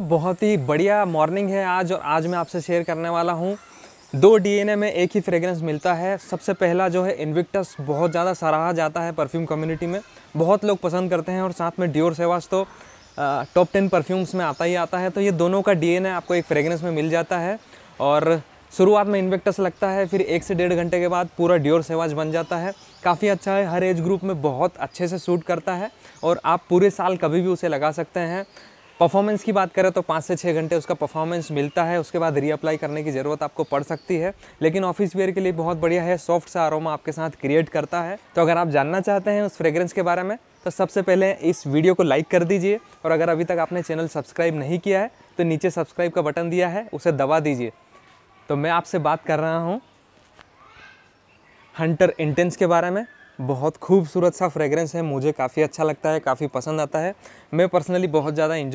बहुत ही बढ़िया मॉर्निंग है आज और आज मैं आपसे शेयर करने वाला हूँ दो डीएनए में एक ही फ्रेगरेंस मिलता है सबसे पहला जो है इन्विक्टस बहुत ज़्यादा सराहा जाता है परफ्यूम कम्युनिटी में बहुत लोग पसंद करते हैं और साथ में डियोर सेवास तो टॉप टेन परफ्यूम्स में आता ही आता है तो ये दोनों का डीएनए आपको एक फ्रेगरेंस में मिल जाता है और शुरुआत में इन्वेक्टस लगता है फिर एक से डेढ़ घंटे के बाद पूरा डियोर सेवाज बन जाता है काफ़ी अच्छा है हर एज ग्रुप में बहुत अच्छे से सूट करता है और आप पूरे साल कभी भी उसे लगा सकते हैं परफॉर्मेंस की बात करें तो पाँच से छः घंटे उसका परफॉर्मेंस मिलता है उसके बाद रीअप्लाई करने की ज़रूरत आपको पड़ सकती है लेकिन ऑफिस वेयर के लिए बहुत बढ़िया है सॉफ्ट सा आरोमा आपके साथ क्रिएट करता है तो अगर आप जानना चाहते हैं उस फ्रेग्रेंस के बारे में तो सबसे पहले इस वीडियो को लाइक कर दीजिए और अगर अभी तक आपने चैनल सब्सक्राइब नहीं किया है तो नीचे सब्सक्राइब का बटन दिया है उसे दबा दीजिए तो मैं आपसे बात कर रहा हूँ हंटर इंटेंस के बारे में बहुत खूबसूरत सा फ्रेगरेंस है मुझे काफ़ी अच्छा लगता है काफ़ी पसंद आता है मैं पर्सनली बहुत ज़्यादा इंजॉय